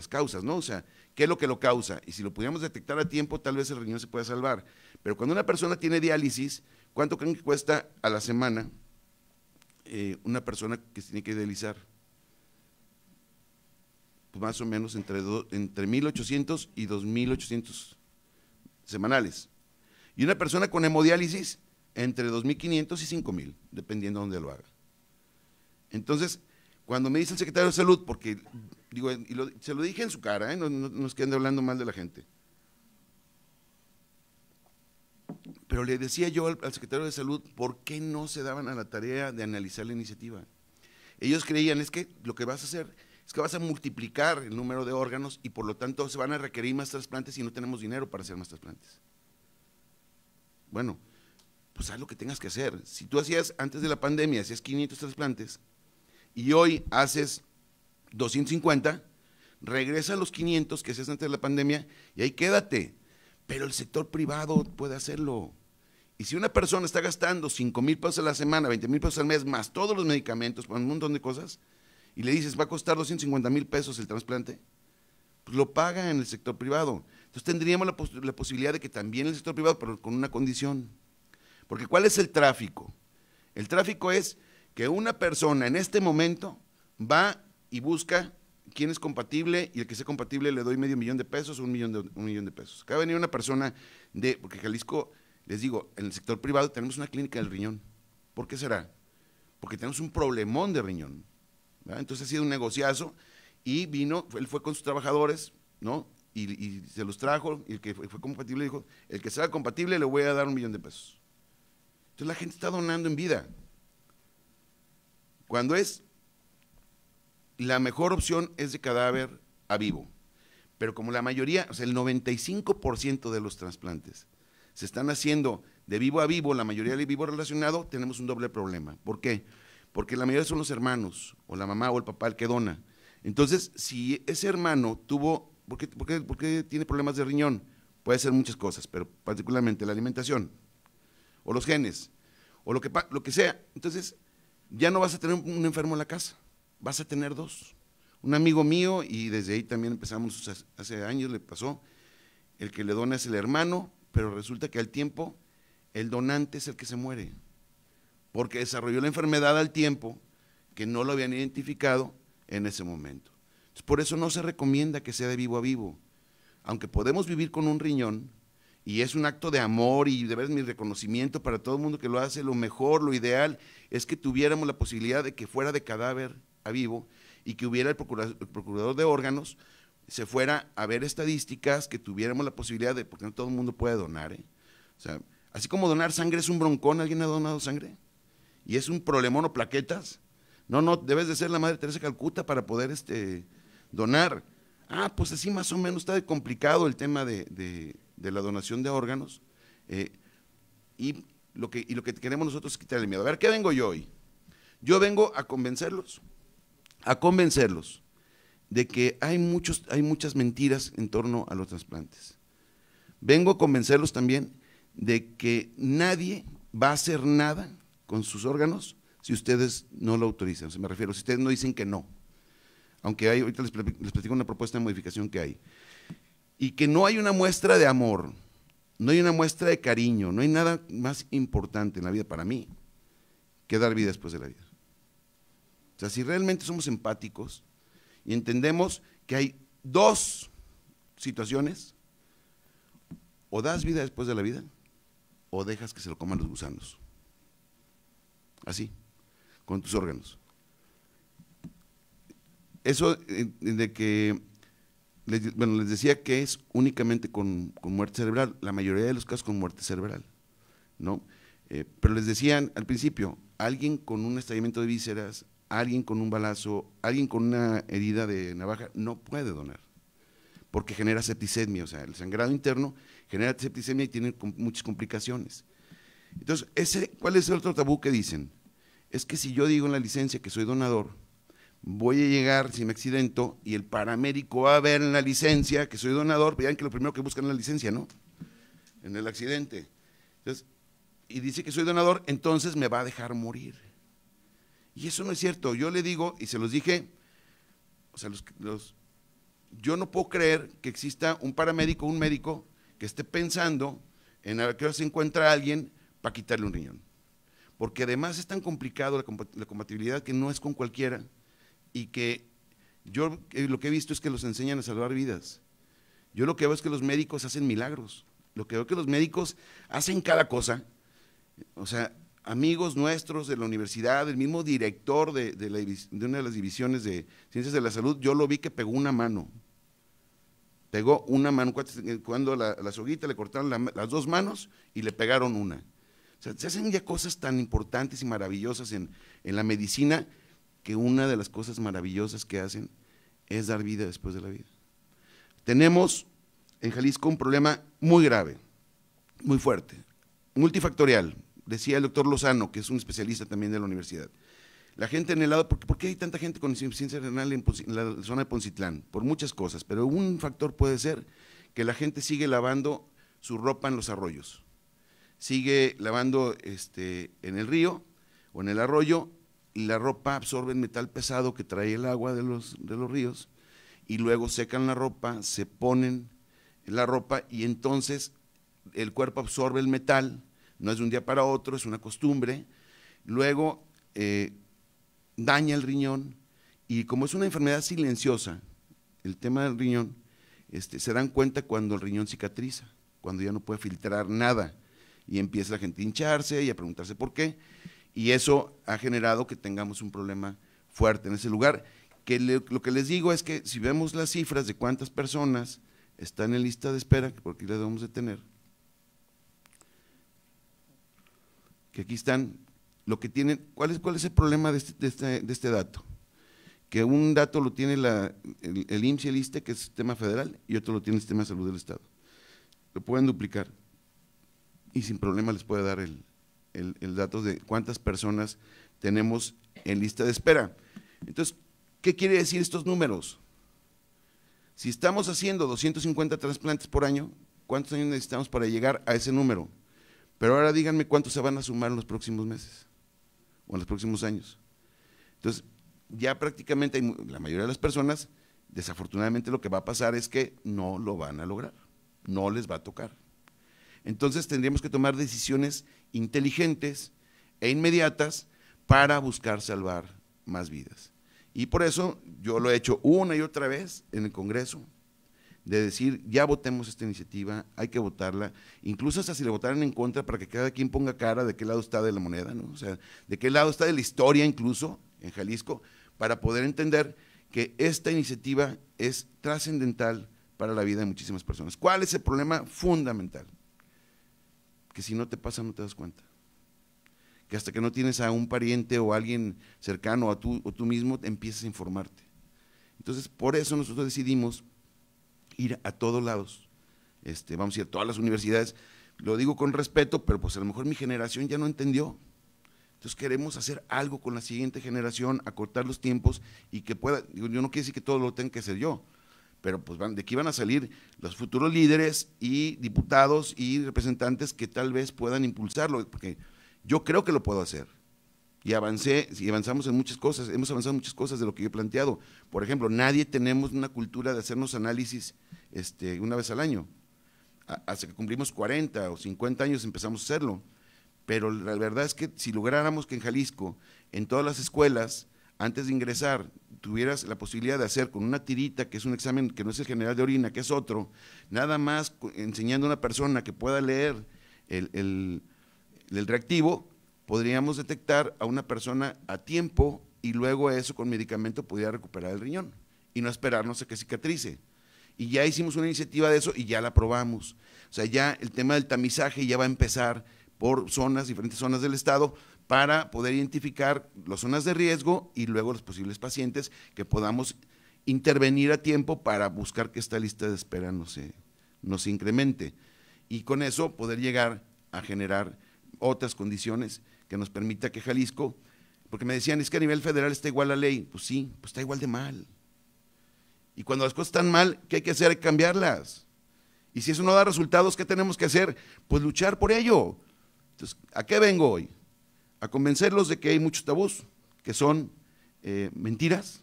causas, ¿no? O sea, ¿qué es lo que lo causa? Y si lo pudiéramos detectar a tiempo, tal vez el riñón se pueda salvar. Pero cuando una persona tiene diálisis, ¿cuánto creen que cuesta a la semana eh, una persona que se tiene que dializar? Pues más o menos entre, entre 1.800 y 2.800 semanales. Y una persona con hemodiálisis, entre 2.500 y 5.000, dependiendo de dónde lo haga. Entonces, cuando me dice el secretario de Salud, porque digo, se lo dije en su cara, ¿eh? no, nos que hablando mal de la gente. Pero le decía yo al, al secretario de Salud, ¿por qué no se daban a la tarea de analizar la iniciativa? Ellos creían, es que lo que vas a hacer es que vas a multiplicar el número de órganos y por lo tanto se van a requerir más trasplantes y no tenemos dinero para hacer más trasplantes. Bueno, pues haz lo que tengas que hacer. Si tú hacías antes de la pandemia, hacías 500 trasplantes y hoy haces 250, regresa a los 500 que hacías antes de la pandemia y ahí quédate. Pero el sector privado puede hacerlo. Y si una persona está gastando 5 mil pesos a la semana, 20 mil pesos al mes, más todos los medicamentos, un montón de cosas, y le dices, va a costar 250 mil pesos el trasplante, pues lo paga en el sector privado. Entonces tendríamos la, posibilidad de que también el sector privado, pero con una condición. Porque ¿cuál es el tráfico? El tráfico es que una persona en este momento va y busca quién es compatible y el que sea compatible le doy medio millón de pesos, o millón de, un millón de pesos. Acaba de venir una persona de, porque Jalisco, les digo, en el sector privado tenemos una clínica del riñón. ¿Por qué será? Porque tenemos un problemón de riñón. Entonces ha sido un negociazo y vino, él fue con sus trabajadores, ¿no? y, se los trajo, y el que fue, fue, compatible dijo, el que sea compatible le voy a dar un millón de pesos. Entonces la gente está donando en vida. Cuando es, la mejor opción es de cadáver a vivo. Pero como la mayoría, o sea, el 95% de los trasplantes se están haciendo de vivo a vivo, la mayoría de vivo relacionado, tenemos un doble problema. ¿Por qué? Porque la mayoría son los hermanos, o la mamá o el papá el que dona. Entonces, si ese hermano tuvo ¿Por qué, tiene problemas de riñón? Puede ser muchas cosas, pero particularmente la alimentación, o los genes, o lo que, lo que sea. Entonces, ya no vas a tener un enfermo en la casa, vas a tener dos. Un amigo mío, y desde ahí también empezamos, hace años le pasó, el que le dona es el hermano, pero resulta que al tiempo el donante es el que se muere, porque desarrolló la enfermedad al tiempo que no lo habían identificado en ese momento. Por eso no se recomienda que sea de vivo a vivo. Aunque podemos vivir con un riñón, y es un acto de amor y de ver mi reconocimiento para todo el mundo que lo hace, lo mejor, lo ideal, es que tuviéramos la posibilidad de que fuera de cadáver a vivo y que hubiera el procurador, de órganos, se fuera a ver estadísticas, que tuviéramos la posibilidad de, porque no todo el mundo puede donar, ¿eh? o sea, así como donar sangre es un broncón, ¿alguien ha donado sangre? Y es un problemón o plaquetas. No, no, debes de ser la Madre Teresa Calcuta para poder este, donar. Ah, pues así más o menos está complicado el tema de, la donación de órganos. Eh, y, lo que, y lo que queremos nosotros es quitar el miedo. A ver, ¿qué vengo yo hoy? Yo vengo a convencerlos, a convencerlos de que hay, muchos, hay muchas mentiras en torno a los trasplantes. Vengo a convencerlos también de que nadie va a hacer nada con sus órganos si ustedes no lo autorizan. se me refiero, si ustedes no dicen que no aunque hay, ahorita les, les platico una propuesta de modificación que hay, y que no hay una muestra de amor, no hay una muestra de cariño, no hay nada más importante en la vida para mí que dar vida después de la vida. O sea, si realmente somos empáticos y entendemos que hay dos situaciones, o das vida después de la vida, o dejas que se lo coman los gusanos. Así, con tus órganos. Eso eh, de que, les, bueno, les decía que es únicamente con, muerte cerebral, la mayoría de los casos con muerte cerebral, ¿no? Eh, pero les decían al principio, alguien con un estallamiento de vísceras, alguien con un balazo, alguien con una herida de navaja, no puede donar, porque genera septicemia, o sea, el sangrado interno genera septicemia y tiene muchas complicaciones. Entonces, ese, ¿cuál es el otro tabú que dicen? Es que si yo digo en la licencia que soy donador, voy a llegar si me accidento y el paramédico va a ver en la licencia que soy donador, pues vean que lo primero que buscan es la licencia, ¿no? En el accidente. y dice que soy donador, entonces me va a dejar morir. Y eso no es cierto. Yo le digo, y se los dije, o sea, los, yo no puedo creer que exista un paramédico, un médico, que esté pensando en a qué hora se encuentra alguien para quitarle un riñón. Porque además es tan complicado la compatibilidad que no es con cualquiera y que yo eh, lo que he visto es que los enseñan a salvar vidas. Yo lo que veo es que los médicos hacen milagros. Lo que veo es que los médicos hacen cada cosa. O sea, amigos nuestros de la universidad, el mismo director de, una de las divisiones de ciencias de la salud, yo lo vi que pegó una mano. Pegó una mano. Eh, cuando la, la, soguita le cortaron las dos manos y le pegaron una. O sea, se hacen ya cosas tan importantes y maravillosas en, en la medicina que una de las cosas maravillosas que hacen es dar vida después de la vida. Tenemos en Jalisco un problema muy grave, muy fuerte, multifactorial. Decía el doctor Lozano, que es un especialista también de la universidad. La gente en el lado, ¿por qué, hay tanta gente con insuficiencia renal en, la zona de Poncitlán? Por muchas cosas, pero un factor puede ser que la gente sigue lavando su ropa en los arroyos, sigue lavando este, en el río o en el arroyo y la ropa absorbe el metal pesado que trae el agua de los, ríos y luego secan la ropa, se ponen la ropa y entonces el cuerpo absorbe el metal, no es de un día para otro, es una costumbre, luego eh, daña el riñón y como es una enfermedad silenciosa, el tema del riñón, este, se dan cuenta cuando el riñón cicatriza, cuando ya no puede filtrar nada y empieza la gente a hincharse y a preguntarse por qué y eso ha generado que tengamos un problema fuerte en ese lugar. Que lo que les digo es que si vemos las cifras de cuántas personas están en lista de espera, porque aquí las debemos de tener, que aquí están, lo que tienen, ¿cuál es, cuál es el problema de este, de este, este dato? Que un dato lo tiene la, el, el IMSS el e, que es el sistema federal, y otro lo tiene el sistema de salud del Estado. Lo pueden duplicar y sin problema les puede dar el, el, dato de cuántas personas tenemos en lista de espera. Entonces, ¿qué quiere decir estos números? Si estamos haciendo 250 trasplantes por año, ¿cuántos años necesitamos para llegar a ese número? Pero ahora díganme cuántos se van a sumar en los próximos meses o en los próximos años. Entonces, ya prácticamente la mayoría de las personas, desafortunadamente lo que va a pasar es que no lo van a lograr, no les va a tocar. Entonces tendríamos que tomar decisiones inteligentes e inmediatas para buscar salvar más vidas. Y por eso yo lo he hecho una y otra vez en el Congreso, de decir, ya votemos esta iniciativa, hay que votarla, incluso hasta si le votaran en contra para que cada quien ponga cara de qué lado está de la moneda, o sea, de qué lado está de la historia incluso en Jalisco, para poder entender que esta iniciativa es trascendental para la vida de muchísimas personas. ¿Cuál es el problema fundamental? que si no te pasa no te das cuenta. Que hasta que no tienes a un pariente o alguien cercano a tú, o tú mismo, empiezas a informarte. Entonces, por eso nosotros decidimos ir a todos lados. Este, vamos a ir a todas las universidades. Lo digo con respeto, pero pues a lo mejor mi generación ya no entendió. Entonces queremos hacer algo con la siguiente generación, acortar los tiempos y que pueda, yo no quiero decir que todo lo tenga que hacer yo, pero pues de aquí van a salir los futuros líderes y diputados y representantes que tal vez puedan impulsarlo, porque yo creo que lo puedo hacer. Y avancé, y avanzamos en muchas cosas, hemos avanzado en muchas cosas de lo que yo he planteado. Por ejemplo, nadie tenemos una cultura de hacernos análisis este, una vez al año. hasta que cumplimos 40 o 50 años empezamos a hacerlo. Pero la verdad es que si lográramos que en Jalisco, en todas las escuelas, antes de ingresar, tuvieras la posibilidad de hacer con una tirita, que es un examen que no es el general de orina, que es otro, nada más enseñando a una persona que pueda leer el, reactivo, podríamos detectar a una persona a tiempo y luego eso con medicamento pudiera recuperar el riñón y no esperarnos a que cicatrice. Y ya hicimos una iniciativa de eso y ya la probamos. O sea, ya el tema del tamizaje ya va a empezar por zonas, diferentes zonas del estado, para poder identificar las zonas de riesgo y luego los posibles pacientes que podamos intervenir a tiempo para buscar que esta lista de espera no se, incremente. Y con eso poder llegar a generar otras condiciones que nos permita que Jalisco, porque me decían, es que a nivel federal está igual la ley, pues sí, pues está igual de mal. Y cuando las cosas están mal, ¿qué hay que hacer? cambiarlas. Y si eso no da resultados, ¿qué tenemos que hacer? Pues luchar por ello. Entonces, ¿a qué vengo hoy? a convencerlos de que hay muchos tabús, que son eh, mentiras,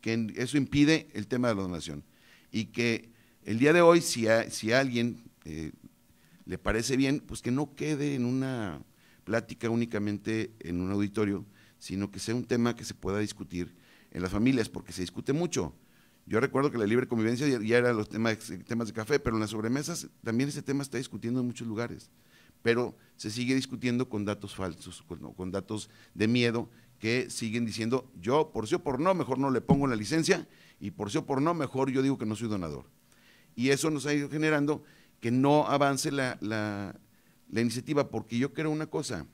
que eso impide el tema de la donación. Y que el día de hoy, si a, si alguien eh, le parece bien, pues que no quede en una plática únicamente en un auditorio, sino que sea un tema que se pueda discutir en las familias, porque se discute mucho. Yo recuerdo que la libre convivencia ya, era los temas, temas de café, pero en las sobremesas también ese tema está discutiendo en muchos lugares pero se sigue discutiendo con datos falsos, con, datos de miedo que siguen diciendo, yo por sí o por no, mejor no le pongo la licencia, y por sí o por no, mejor yo digo que no soy donador. Y eso nos ha ido generando que no avance la, iniciativa, porque yo creo una cosa,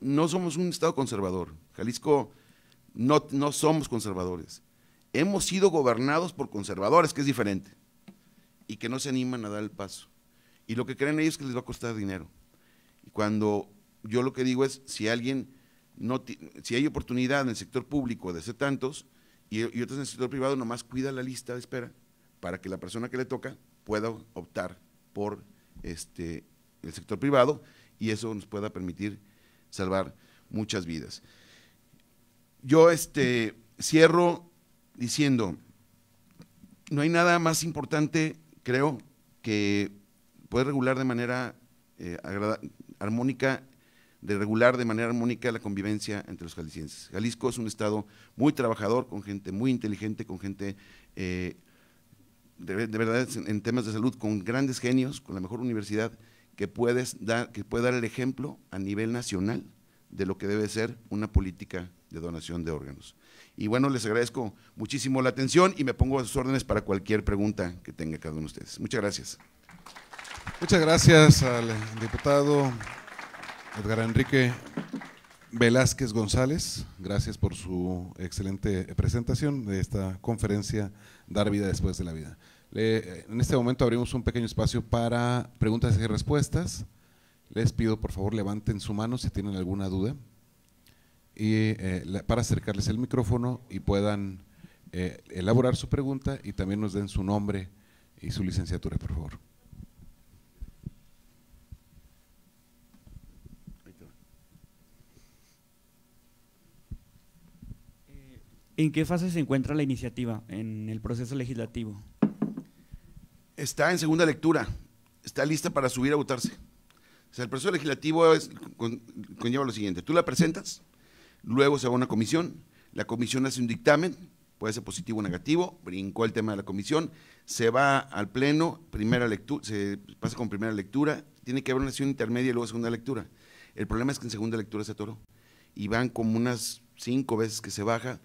no somos un Estado conservador, Jalisco no somos conservadores, hemos sido gobernados por conservadores, que es diferente, y que no se animan a dar el paso. Y lo que creen ellos es que les va a costar dinero. Y cuando yo lo que digo es, si alguien no si hay oportunidad en el sector público de hacer tantos y, y otros en el sector privado, nomás cuida la lista de espera para que la persona que le toca pueda optar por este, el sector privado y eso nos pueda permitir salvar muchas vidas. Yo este, cierro diciendo, no hay nada más importante, creo, que puede regular de manera eh, armónica, de regular de manera armónica la convivencia entre los jaliscienses. Jalisco es un estado muy trabajador, con gente muy inteligente, con gente eh, de, de, verdad en temas de salud, con grandes genios, con la mejor universidad que, puedes dar, que puede dar el ejemplo a nivel nacional de lo que debe ser una política de donación de órganos. Y bueno, les agradezco muchísimo la atención y me pongo a sus órdenes para cualquier pregunta que tenga cada uno de ustedes. Muchas gracias. Muchas gracias al diputado Edgar Enrique Velázquez González. Gracias por su excelente presentación de esta conferencia Dar vida después de la vida. en este momento abrimos un pequeño espacio para preguntas y respuestas. Les pido por favor levanten su mano si tienen alguna duda y eh, para acercarles el micrófono y puedan eh, elaborar su pregunta y también nos den su nombre y su licenciatura, por favor. ¿En qué fase se encuentra la iniciativa en el proceso legislativo? Está en segunda lectura, está lista para subir a votarse. O sea, el proceso legislativo conlleva lo siguiente, tú la presentas, luego se va a una comisión, la comisión hace un dictamen, puede ser positivo o negativo, brincó el tema de la comisión, se va al pleno, primera lectura, se pasa con primera lectura, tiene que haber una sesión intermedia y luego segunda lectura. El problema es que en segunda lectura se atoró y van como unas cinco veces que se baja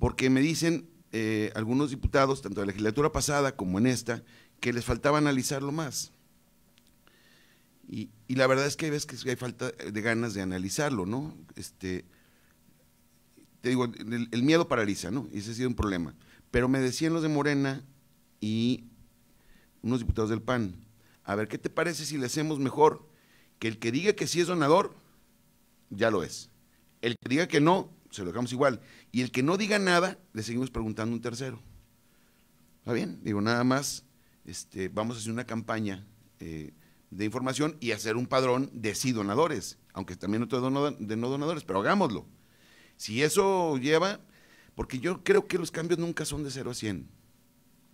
porque me dicen eh, algunos diputados, tanto de la legislatura pasada como en esta, que les faltaba analizarlo más. Y, la verdad es que hay veces que hay falta de ganas de analizarlo, ¿no? Este, te digo, el, el miedo paraliza, ¿no? Y ese ha sido un problema. Pero me decían los de Morena y unos diputados del PAN, a ver, ¿qué te parece si le hacemos mejor? Que el que diga que sí es donador, ya lo es. El que diga que no, se lo dejamos igual. Y el que no diga nada, le seguimos preguntando un tercero. ¿Está bien? Digo, nada más este, vamos a hacer una campaña eh, de información y hacer un padrón de sí donadores, aunque también otro de no donadores, pero hagámoslo. Si eso lleva, porque yo creo que los cambios nunca son de 0 a 100.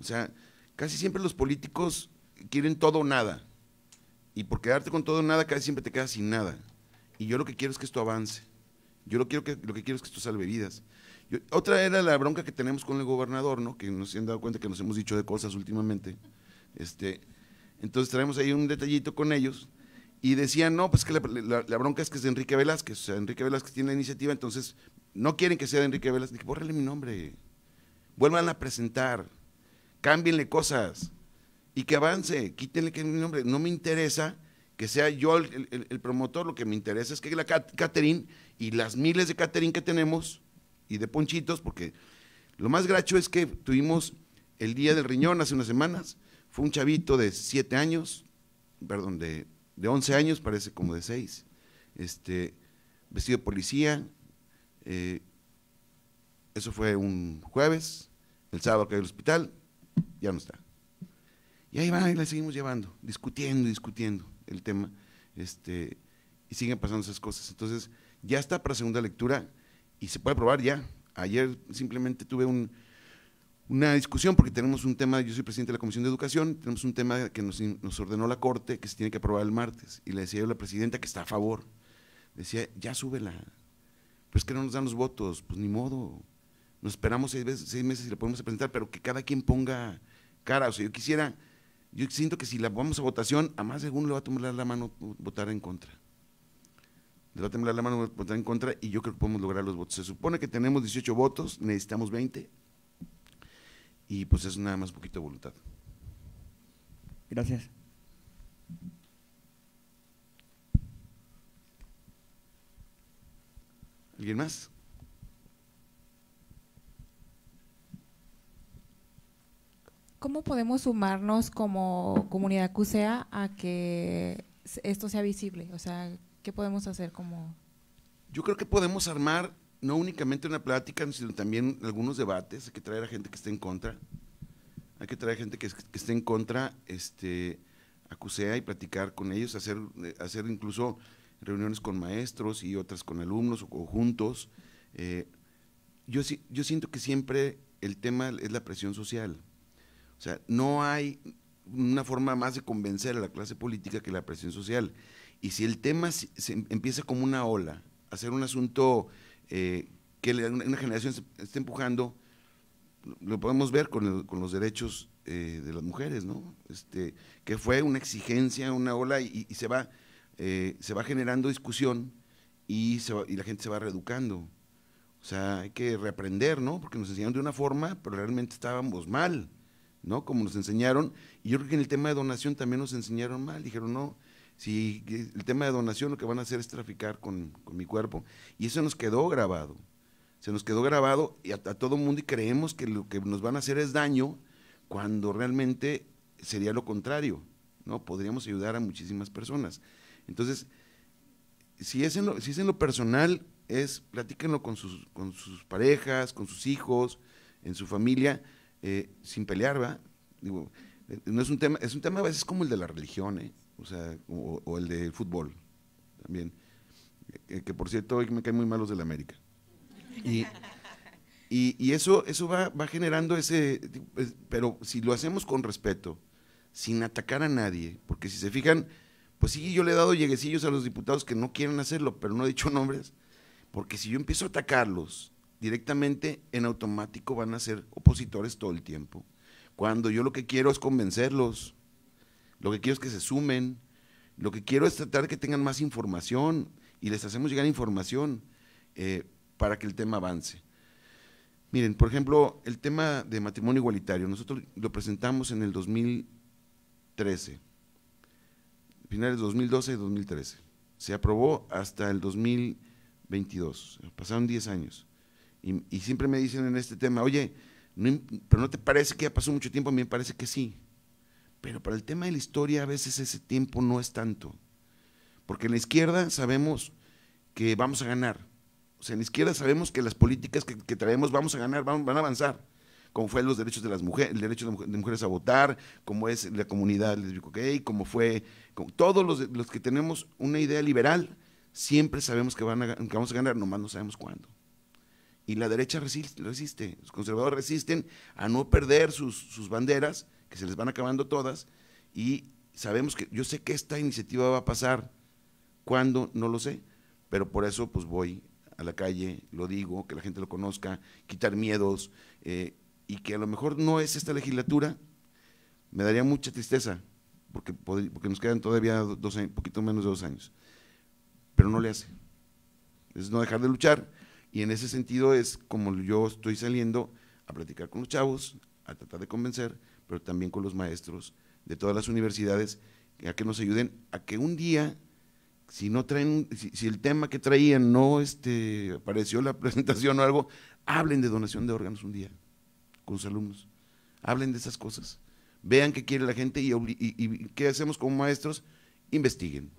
O sea, casi siempre los políticos quieren todo o nada. Y por quedarte con todo o nada, casi siempre te quedas sin nada. Y yo lo que quiero es que esto avance. Yo lo, quiero que, lo que quiero es que esto salve vidas otra era la bronca que tenemos con el gobernador, ¿no? Que nos han dado cuenta que nos hemos dicho de cosas últimamente. Este, entonces traemos ahí un detallito con ellos y decían, no, pues que la, bronca es que es de Enrique Velázquez, o Enrique Velázquez tiene la iniciativa, entonces no quieren que sea de Enrique Velázquez. que borrenle mi nombre, vuelvan a presentar, cámbienle cosas y que avance, quítenle que mi nombre, no me interesa que sea yo el, el promotor, lo que me interesa es que la Catherine y las miles de Catherine que tenemos y de ponchitos, porque lo más gracho es que tuvimos el día del riñón hace unas semanas, fue un chavito de 7 años, perdón, de, de 11 años, parece como de 6, este, vestido de policía, eh, eso fue un jueves, el sábado cayó al hospital, ya no está. Y ahí va, y la seguimos llevando, discutiendo, discutiendo el tema, este, y siguen pasando esas cosas. Entonces, ya está para segunda lectura, y se puede aprobar ya. Ayer simplemente tuve un, una discusión porque tenemos un tema, yo soy presidente de la Comisión de Educación, tenemos un tema que nos, ordenó la Corte que se tiene que aprobar el martes. Y le decía yo a la presidenta que está a favor. Decía, ya súbela. Pero es que no nos dan los votos, pues ni modo. Nos esperamos seis, seis meses y la podemos presentar, pero que cada quien ponga cara. O sea, yo quisiera, yo siento que si la vamos a votación, a más de uno le va a tomar la mano votar en contra le va a la mano, a votar en contra y yo creo que podemos lograr los votos. Se supone que tenemos 18 votos, necesitamos 20 y pues es nada más poquito de voluntad. Gracias. ¿Alguien más? ¿Cómo podemos sumarnos como comunidad CUSEA a que esto sea visible? O sea, ¿Qué podemos hacer como...? Yo creo que podemos armar no únicamente una plática, sino también algunos debates. Hay que traer a gente que esté en contra. Hay que traer a gente que, esté en contra este, y platicar con ellos, hacer, hacer incluso reuniones con maestros y otras con alumnos o, juntos. Eh, yo, yo siento que siempre el tema es la presión social. O sea, no hay una forma más de convencer a la clase política que la presión social. Y si el tema empieza como una ola, hacer un asunto eh, que una generación se, está empujando, lo podemos ver con, los derechos eh, de las mujeres, ¿no? Este, que fue una exigencia, una ola, y, se, va, eh, se va generando discusión y, y la gente se va reeducando. O sea, hay que reaprender, ¿no? Porque nos enseñaron de una forma, pero realmente estábamos mal, ¿no? Como nos enseñaron. Y yo creo que en el tema de donación también nos enseñaron mal. Dijeron, no, si el tema de donación lo que van a hacer es traficar con, mi cuerpo. Y eso nos quedó grabado. Se nos quedó grabado y a, a todo mundo y creemos que lo que nos van a hacer es daño cuando realmente sería lo contrario. ¿no? Podríamos ayudar a muchísimas personas. Entonces, si es en lo, si en lo personal, es platíquenlo con sus, con sus parejas, con sus hijos, en su familia, eh, sin pelear, ¿va? Eh, no es un tema, es un tema a veces como el de la religión, ¿eh? o sea, o, el del fútbol también, que, por cierto hoy me caen muy malos del América. Y, y, eso, eso va, va generando ese, pero si lo hacemos con respeto, sin atacar a nadie, porque si se fijan, pues sí, yo le he dado lleguecillos a los diputados que no quieren hacerlo, pero no he dicho nombres, porque si yo empiezo a atacarlos directamente, en automático van a ser opositores todo el tiempo, cuando yo lo que quiero es convencerlos. Lo que quiero es que se sumen. Lo que quiero es tratar que tengan más información y les hacemos llegar información eh, para que el tema avance. Miren, por ejemplo, el tema de matrimonio igualitario, nosotros lo presentamos en el 2013, finales de 2012 y 2013. Se aprobó hasta el 2022, pasaron 10 años. Y, siempre me dicen en este tema, oye, pero no te parece que ya pasó mucho tiempo, a mí me parece que sí. Pero para el tema de la historia a veces ese tiempo no es tanto. Porque en la izquierda sabemos que vamos a ganar. O sea, en la izquierda sabemos que las políticas que, traemos vamos a ganar, van, van, a avanzar. Como fue los derechos de las mujeres, el derecho de, mujeres a votar, como es la comunidad digo gay, como fue. todos los, los, que tenemos una idea liberal, siempre sabemos que, van que vamos a ganar, nomás no sabemos cuándo. Y la derecha resiste, resiste, los conservadores resisten a no perder sus, sus banderas que se les van acabando todas y sabemos que yo sé que esta iniciativa va a pasar, cuando No lo sé, pero por eso pues voy a la calle, lo digo, que la gente lo conozca, quitar miedos eh, y que a lo mejor no es esta legislatura, me daría mucha tristeza porque, porque nos quedan todavía dos poquito menos de dos años, pero no le hace. Es no dejar de luchar y en ese sentido es como yo estoy saliendo a platicar con los chavos, a tratar de convencer, pero también con los maestros de todas las universidades, a que nos ayuden a que un día, si no traen, si, el tema que traían no este, apareció la presentación o algo, hablen de donación de órganos un día con sus alumnos, hablen de esas cosas, vean qué quiere la gente y, qué hacemos como maestros, investiguen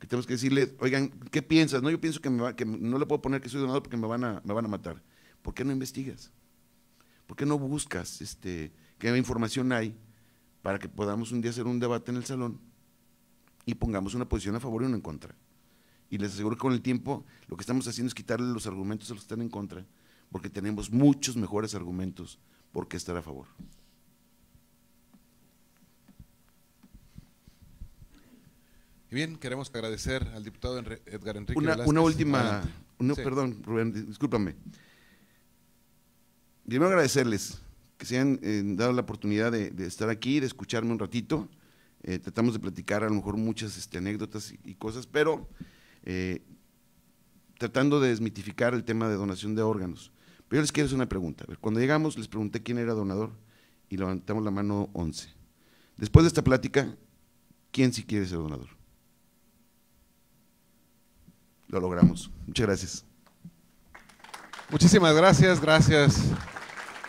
que tenemos que decirles, oigan, ¿qué piensas? No, yo pienso que, que no le puedo poner que soy donador porque me van, a, me van a matar. ¿Por qué no investigas? ¿Por qué no buscas este, qué información hay para que podamos un día hacer un debate en el salón y pongamos una posición a favor y una en contra. Y les aseguro que con el tiempo lo que estamos haciendo es quitarle los argumentos a los que están en contra, porque tenemos muchos mejores argumentos por qué estar a favor. bien, queremos agradecer al diputado Edgar Enrique. Una, última, perdón, Rubén, discúlpame. Primero agradecerles que se han eh, dado la oportunidad de, estar aquí, de escucharme un ratito. Eh, tratamos de platicar a lo mejor muchas este, anécdotas y, cosas, pero eh, tratando de desmitificar el tema de donación de órganos. Pero yo les quiero hacer una pregunta. Cuando llegamos les pregunté quién era donador y levantamos la mano 11. Después de esta plática, ¿quién sí quiere ser donador? Lo logramos. Muchas gracias. Muchísimas gracias, gracias.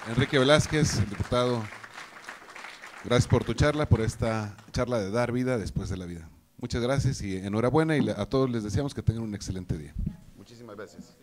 Enrique Velázquez, diputado, gracias por tu charla, por esta charla de dar vida después de la vida. Muchas gracias y enhorabuena y a todos les deseamos que tengan un excelente día. Muchísimas gracias.